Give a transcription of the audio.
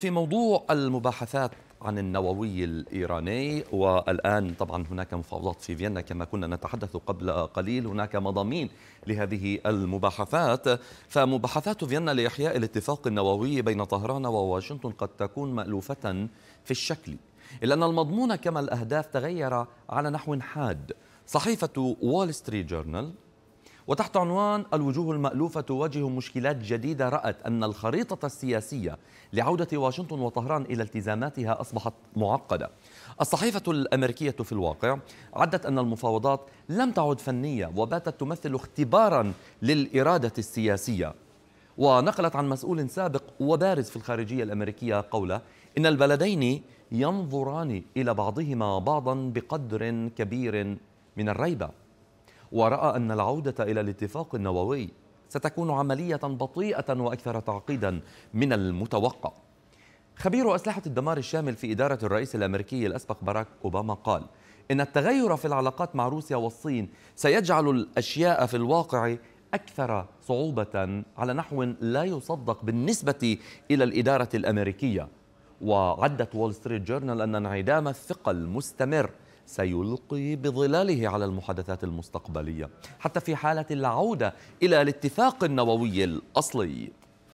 في موضوع المباحثات عن النووي الإيراني والآن طبعا هناك مفاوضات في فيينا كما كنا نتحدث قبل قليل هناك مضامين لهذه المباحثات فمباحثات فيينا لإحياء الاتفاق النووي بين طهران وواشنطن قد تكون مألوفة في الشكل إلا أن المضمون كما الأهداف تغير على نحو حاد صحيفة وول ستريت جورنال وتحت عنوان الوجوه المألوفة تواجه مشكلات جديدة رأت أن الخريطة السياسية لعودة واشنطن وطهران إلى التزاماتها أصبحت معقدة الصحيفة الأمريكية في الواقع عدت أن المفاوضات لم تعد فنية وباتت تمثل اختبارا للإرادة السياسية ونقلت عن مسؤول سابق وبارز في الخارجية الأمريكية قوله إن البلدين ينظران إلى بعضهما بعضا بقدر كبير من الريبة ورأى أن العودة إلى الاتفاق النووي ستكون عملية بطيئة وأكثر تعقيدا من المتوقع خبير أسلحة الدمار الشامل في إدارة الرئيس الأمريكي الأسبق باراك أوباما قال إن التغير في العلاقات مع روسيا والصين سيجعل الأشياء في الواقع أكثر صعوبة على نحو لا يصدق بالنسبة إلى الإدارة الأمريكية وعدت وول ستريت جورنال أن انعدام الثقة المستمر سيلقي بظلاله على المحادثات المستقبلية حتى في حالة العودة إلى الاتفاق النووي الأصلي